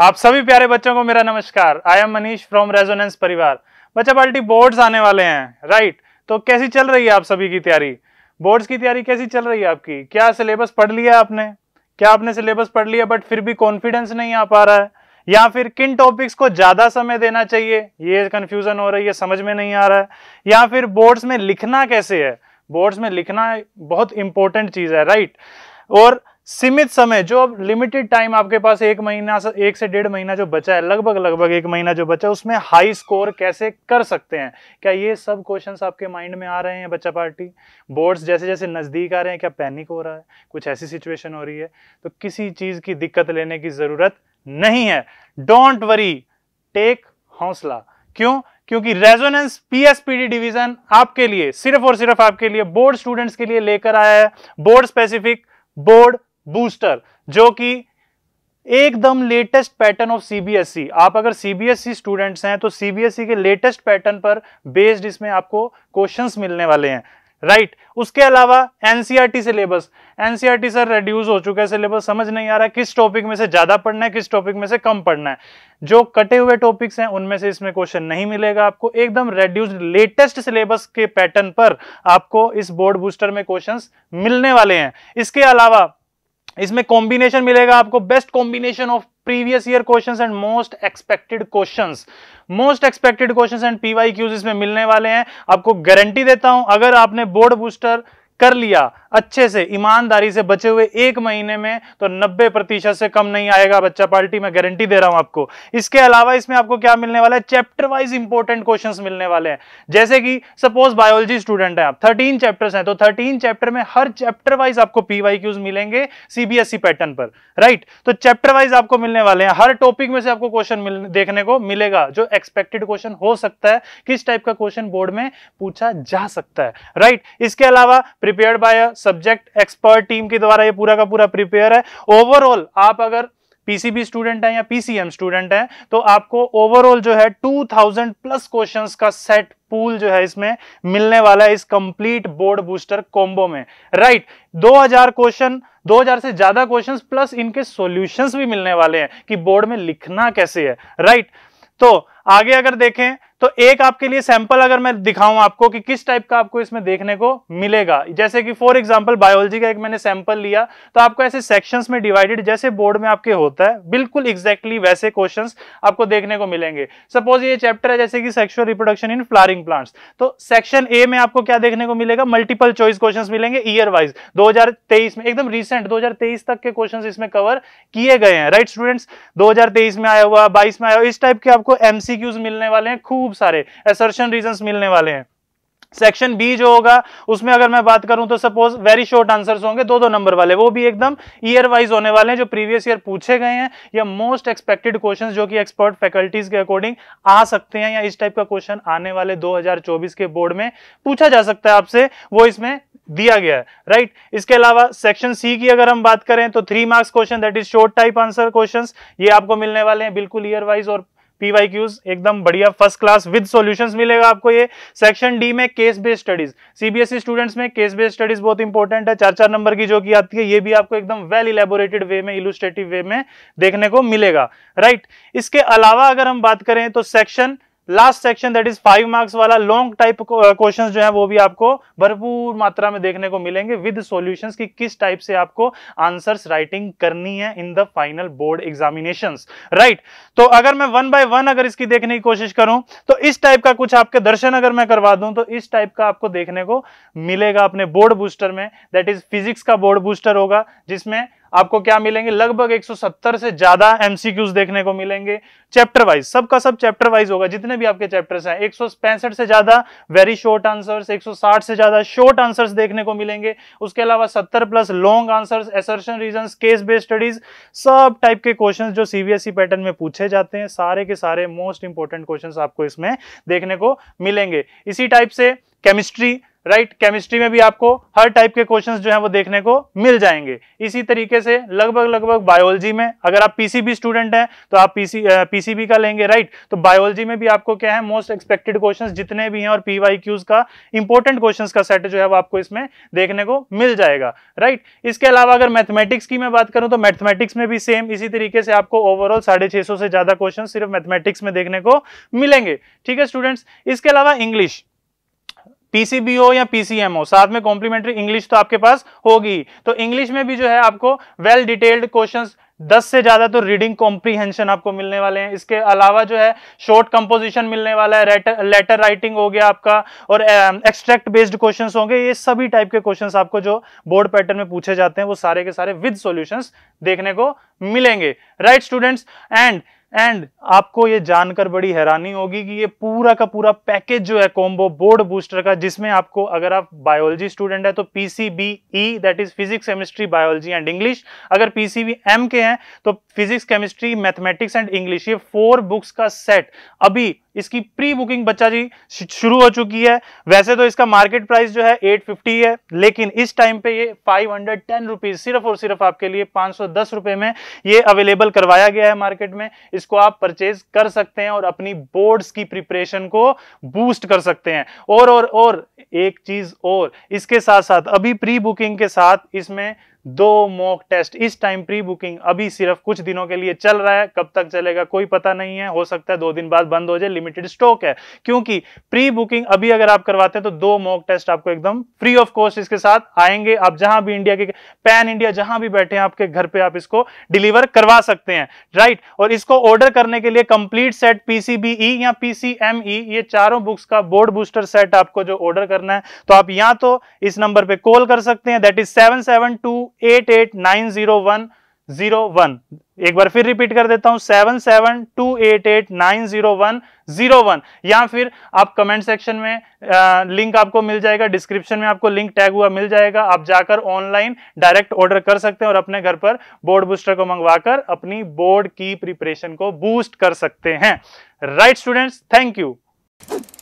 आप सभी प्यारे बच्चों को मेरा नमस्कार I am Manish from Resonance परिवार बच्चा पार्टी बोर्ड्स आने वाले हैं राइट तो कैसी चल रही है आप सभी की तैयारी बोर्ड्स की तैयारी कैसी चल रही है आपकी क्या सिलेबस पढ़ लिया आपने क्या आपने सिलेबस पढ़ लिया बट फिर भी कॉन्फिडेंस नहीं आ पा रहा है या फिर किन टॉपिक्स को ज़्यादा समय देना चाहिए ये कन्फ्यूज़न हो रही है समझ में नहीं आ रहा है या फिर बोर्ड्स में लिखना कैसे है बोर्ड्स में लिखना बहुत इंपॉर्टेंट चीज़ है राइट और सीमित समय जो अब लिमिटेड टाइम आपके पास एक महीना से एक से डेढ़ महीना जो बचा है लगभग लगभग एक महीना जो बचा है उसमें हाई स्कोर कैसे कर सकते हैं क्या ये सब क्वेश्चन आपके माइंड में आ रहे हैं बच्चा पार्टी बोर्ड्स जैसे जैसे नज़दीक आ रहे हैं क्या पैनिक हो रहा है कुछ ऐसी सिचुएशन हो रही है तो किसी चीज़ की दिक्कत लेने की ज़रूरत नहीं है डोंट वरी टेक हौसला क्यों क्योंकि रेजोनेंस पीएसपीडी डिवीजन आपके लिए सिर्फ और सिर्फ आपके लिए बोर्ड स्टूडेंट्स के लिए लेकर आया है बोर्ड स्पेसिफिक बोर्ड बूस्टर जो कि एकदम लेटेस्ट पैटर्न ऑफ सीबीएसई आप अगर सीबीएसई स्टूडेंट्स e हैं तो सीबीएसई e के लेटेस्ट पैटर्न पर बेस्ड इसमें आपको क्वेश्चंस मिलने वाले हैं राइट right. उसके अलावा NCERT syllabus NCERT sir reduce हो चुका है सिलेबस समझ नहीं आ रहा किस टॉपिक में से ज्यादा पढ़ना है किस टॉपिक में से कम पढ़ना है जो कटे हुए टॉपिक्स हैं उनमें से इसमें क्वेश्चन नहीं मिलेगा आपको एकदम रेड्यूज लेटेस्ट सिलेबस के पैटर्न पर आपको इस बोर्ड बूस्टर में क्वेश्चन मिलने वाले हैं इसके अलावा इसमें कॉम्बिनेशन मिलेगा आपको best combination of previous year questions and most expected questions most expected questions and Qs इसमें मिलने वाले हैं आपको गारंटी देता हूं अगर आपने बोर्ड बूस्टर कर लिया अच्छे से ईमानदारी से बचे हुए एक महीने में तो 90 प्रतिशत से कम नहीं आएगा बच्चा पार्टी में गारंटी दे रहा हूं आपको इसके अलावा इसमें आपको क्या मिलने वाला है चैप्टर वाइज इंपॉर्टेंट क्वेश्चन मिलने वाले हैं जैसे कि सपोज बायोलॉजी स्टूडेंट है आप थर्टीन चैप्टर्स हैं तो थर्टीन चैप्टर में हर चैप्टर वाइज आपको पीवाईक्यूज मिलेंगे सीबीएसई पैटर्न e पर राइट तो चैप्टर वाइज आपको मिलने वाले हैं हर टॉपिक में से आपको क्वेश्चन देखने को मिलेगा जो एक्सपेक्टेड क्वेश्चन हो सकता है किस टाइप का क्वेश्चन बोर्ड में पूछा जा सकता है राइट इसके अलावा prepare by subject expert team के द्वारा ये पूरा का पूरा प्रिपेयर है ओवरऑल आप अगर पीसीबी स्टूडेंट हैं या पीसीएम स्टूडेंट हैं तो आपको ओवरऑल जो है 2000 प्लस क्वेश्चंस का सेट पूल जो है इसमें मिलने वाला है इस कंप्लीट बोर्ड बूस्टर कॉम्बो में राइट right, 2000 क्वेश्चन 2000 से ज्यादा क्वेश्चंस प्लस इनके सॉल्यूशंस भी मिलने वाले हैं कि बोर्ड में लिखना कैसे है राइट right, तो आगे अगर देखें तो एक आपके लिए सैंपल अगर मैं दिखाऊं आपको कि किस टाइप का आपको इसमें देखने को मिलेगा जैसे कि फॉर एग्जांपल बायोलॉजी का एक मैंने सैंपल लिया तो आपको ऐसे सेक्शंस में डिवाइडेड जैसे बोर्ड में आपके होता है बिल्कुल एग्जैक्टली exactly वैसे क्वेश्चंस आपको देखने को मिलेंगे सपोज ये चैप्टर है जैसे कि sexual reproduction in flowering plants तो सेक्शन ए में आपको क्या देखने को मिलेगा मल्टीपल चॉइस क्वेश्चन मिलेंगे ईयर वाइज दो में एकदम रिसेंट दो तक के क्वेश्चन इसमें कवर किए गए हैं राइट स्टूडेंट्स दो में आया हुआ बाईस में आया हुआ इस टाइप के आपको एमसीक्यूज मिलने वाले हैं खूब खूब सारे एसर्शन रीजन मिलने वाले हैं सेक्शन बी जो होगा उसमें अगर मैं बात करूं तो सपोज वेरी शॉर्ट आंसर्स होंगे दो दो नंबर वाले वो भी एकदम ईयर वाइज होने वाले हैं जो प्रीवियस ईयर पूछे गए हैं या मोस्ट एक्सपेक्टेड क्वेश्चंस जो कि एक्सपर्ट फैकल्टीज के अकॉर्डिंग आ सकते हैं या इस टाइप का क्वेश्चन आने वाले 2024 के बोर्ड में पूछा जा सकता है आपसे वो इसमें दिया गया है राइट इसके अलावा सेक्शन सी की अगर हम बात करें तो three marks question that is short type answer question ये आपको मिलने वाले हैं बिल्कुल ईयर वाइज और पीवाईक्यूज एकदम बढ़िया फर्स्ट क्लास विद सॉल्यूशंस मिलेगा आपको ये सेक्शन डी में case based studies CBSE students में केस बेस्ड स्टडीज बहुत इंपॉर्टेंट है चार चार नंबर की जो की आती है ये भी आपको एकदम वेल इलेबोरेटेड वे में इलुस्ट्रेटिव वे में देखने को मिलेगा राइट right? इसके अलावा अगर हम बात करें तो section last section that is five marks वाला लॉन्ग टाइप क्वेश्चन जो है वो भी आपको भरपूर मात्रा में देखने को मिलेंगे विद सॉल्यूशंस कि किस टाइप से आपको आंसर्स राइटिंग करनी है in the final board examination right तो अगर मैं वन बाय वन अगर इसकी देखने की कोशिश करूं तो इस टाइप का कुछ आपके दर्शन अगर मैं करवा दूं तो इस टाइप का आपको देखने को मिलेगा अपने बोर्ड बूस्टर में दैट इज फिजिक्स का बोर्ड बूस्टर होगा जिसमें आपको क्या मिलेंगे लगभग 170 से ज्यादा एमसीक्यूज देखने को मिलेंगे चैप्टर वाइज सबका सब चैप्टर वाइज होगा जितने भी आपके चैप्टर्स हैं एक से ज्यादा वेरी शॉर्ट आंसर्स 160 से ज्यादा शॉर्ट आंसर्स देखने को मिलेंगे उसके अलावा 70 plus long answers assertion reason case based studies सब टाइप के क्वेश्चन जो सीबीएसई पैटर्न e में पूछे जाते हैं सारे के सारे मोस्ट इंपॉर्टेंट क्वेश्चन आपको इसमें देखने को मिलेंगे इसी टाइप से केमिस्ट्री राइट right? केमिस्ट्री में भी आपको हर टाइप के क्वेश्चंस जो है वो देखने को मिल जाएंगे इसी तरीके से लगभग लगभग बायोलॉजी में अगर आप पीसीबी स्टूडेंट हैं तो आप पीसी पीसीबी का लेंगे राइट right? तो बायोलॉजी में भी आपको क्या है मोस्ट एक्सपेक्टेड क्वेश्चंस जितने भी हैं और क्यूज का इंपॉर्टेंट क्वेश्चन का सेट जो है वो आपको इसमें देखने को मिल जाएगा राइट right? इसके अलावा अगर मैथमेटिक्स की मैं बात करूं तो मैथमेटिक्स में भी सेम इसी तरीके से आपको ओवरऑल साढ़े से ज्यादा क्वेश्चन सिर्फ मैथमेटिक्स में देखने को मिलेंगे ठीक है स्टूडेंट्स इसके अलावा इंग्लिश पीसीबीओ या पीसीएमओ साथ में कॉम्प्लीमेंट्री इंग्लिश तो आपके पास होगी तो इंग्लिश में भी जो है आपको वेल डिटेल्ड क्वेश्चंस दस से ज्यादा तो रीडिंग कॉम्प्रीहेंशन आपको मिलने वाले हैं इसके अलावा जो है शॉर्ट कंपोजिशन मिलने वाला है लेटर राइटिंग हो गया आपका और एक्सट्रैक्ट बेस्ड क्वेश्चंस होंगे ये सभी टाइप के क्वेश्चंस आपको जो बोर्ड पैटर्न में पूछे जाते हैं वो सारे के सारे विद सॉल्यूशंस देखने को मिलेंगे राइट स्टूडेंट्स एंड एंड आपको ये जानकर बड़ी हैरानी होगी कि ये पूरा का पूरा पैकेज जो है कॉम्बो बोर्ड बूस्टर का जिसमें आपको अगर आप बायोलॉजी स्टूडेंट है तो PCBE that is physics chemistry biology and English अगर पीसीबी एम के हैं तो physics chemistry mathematics and English ये फोर बुक्स का सेट अभी इसकी प्री बुकिंग बच्चा जी शुरू हो चुकी है वैसे तो इसका मार्केट प्राइस जो है 850 है लेकिन इस टाइम पे ये फाइव हंड्रेड सिर्फ और सिर्फ आपके लिए पांच सौ में ये अवेलेबल करवाया गया है मार्केट में इसको आप परचेज कर सकते हैं और अपनी बोर्ड्स की प्रिपरेशन को बूस्ट कर सकते हैं और और और एक चीज और इसके साथ साथ अभी प्री बुकिंग के साथ इसमें दो मॉक टेस्ट इस टाइम प्री बुकिंग अभी सिर्फ कुछ दिनों के लिए चल रहा है कब तक चलेगा कोई पता नहीं है हो सकता है दो दिन बाद बंद हो जाए लिमिटेड स्टॉक है क्योंकि प्री बुकिंग अभी अगर आप करवाते हैं तो दो मॉक टेस्ट आपको एकदम फ्री ऑफ कॉस्ट इसके साथ आएंगे आप जहां भी इंडिया के पैन इंडिया जहां भी बैठे हैं आपके घर पर आप इसको डिलीवर करवा सकते हैं राइट और इसको ऑर्डर करने के लिए कंप्लीट सेट पीसीबीई या पीसीएमई e, ये चारों बुक्स का बोर्ड बूस्टर सेट आपको जो ऑर्डर करना है तो आप या तो इस नंबर पर कॉल कर सकते हैं that is seven seven two eight eight nine zero one zero one एक बार फिर रिपीट कर देता हूं seven seven two eight eight nine zero one zero one या फिर आप कमेंट सेक्शन में आ, लिंक आपको मिल जाएगा डिस्क्रिप्शन में आपको लिंक टैग हुआ मिल जाएगा आप जाकर ऑनलाइन डायरेक्ट ऑर्डर कर सकते हैं और अपने घर पर बोर्ड बूस्टर को मंगवाकर अपनी बोर्ड की प्रिपरेशन को बूस्ट कर सकते हैं राइट स्टूडेंट्स थैंक यू